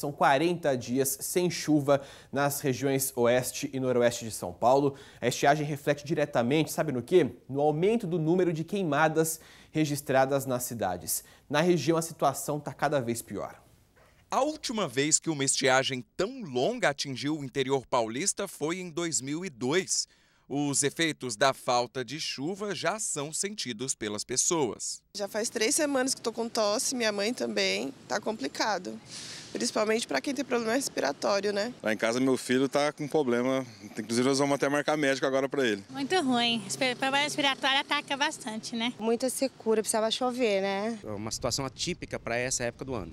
São 40 dias sem chuva nas regiões oeste e noroeste de São Paulo. A estiagem reflete diretamente, sabe no quê? No aumento do número de queimadas registradas nas cidades. Na região, a situação está cada vez pior. A última vez que uma estiagem tão longa atingiu o interior paulista foi em 2002. Os efeitos da falta de chuva já são sentidos pelas pessoas. Já faz três semanas que estou com tosse, minha mãe também. Está complicado principalmente para quem tem problema respiratório, né? Lá em casa meu filho tá com problema, inclusive nós vamos até marcar médico agora para ele. Muito ruim, o problema respiratório ataca bastante, né? Muita secura, precisava chover, né? É uma situação atípica para essa época do ano.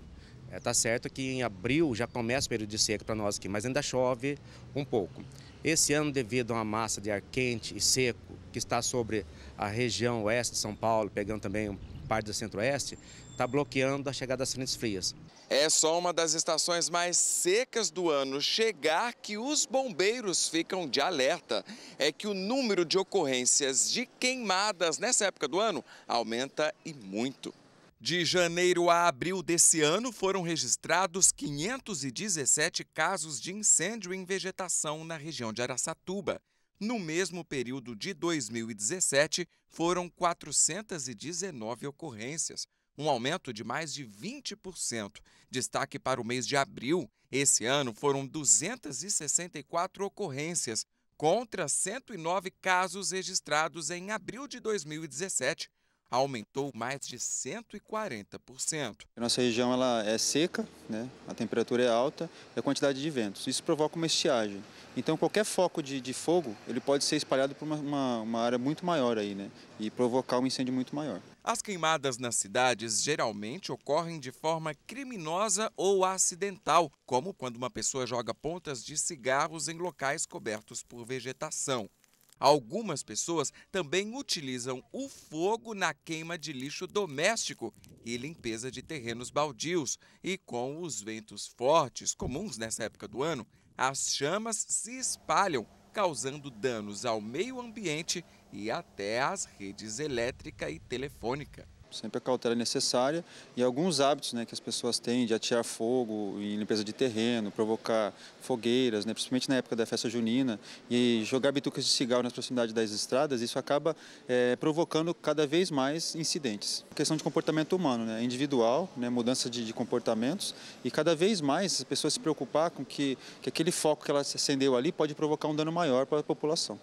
É, tá certo que em abril já começa o período de seca para nós aqui, mas ainda chove um pouco. Esse ano, devido a uma massa de ar quente e seco que está sobre a região oeste de São Paulo, pegando também parte do centro-oeste, está bloqueando a chegada das frentes frias. É só uma das estações mais secas do ano chegar que os bombeiros ficam de alerta. É que o número de ocorrências de queimadas nessa época do ano aumenta e muito. De janeiro a abril desse ano, foram registrados 517 casos de incêndio em vegetação na região de Araçatuba. No mesmo período de 2017, foram 419 ocorrências, um aumento de mais de 20%. Destaque para o mês de abril. Esse ano foram 264 ocorrências, contra 109 casos registrados em abril de 2017, aumentou mais de 140%. nossa região ela é seca, né? a temperatura é alta e a quantidade de ventos. Isso provoca uma estiagem. Então qualquer foco de, de fogo ele pode ser espalhado por uma, uma, uma área muito maior aí, né? e provocar um incêndio muito maior. As queimadas nas cidades geralmente ocorrem de forma criminosa ou acidental, como quando uma pessoa joga pontas de cigarros em locais cobertos por vegetação. Algumas pessoas também utilizam o fogo na queima de lixo doméstico e limpeza de terrenos baldios. E com os ventos fortes, comuns nessa época do ano, as chamas se espalham, causando danos ao meio ambiente e até às redes elétrica e telefônica sempre a cautela é necessária e alguns hábitos né, que as pessoas têm de atear fogo em limpeza de terreno, provocar fogueiras, né, principalmente na época da festa junina, e jogar bitucas de cigarro nas proximidades das estradas, isso acaba é, provocando cada vez mais incidentes. A questão de comportamento humano, né, individual, né, mudança de, de, comportamentos e cada vez mais as pessoas se preocupar com que, que aquele foco que ela acendeu ali pode provocar um dano maior para a população.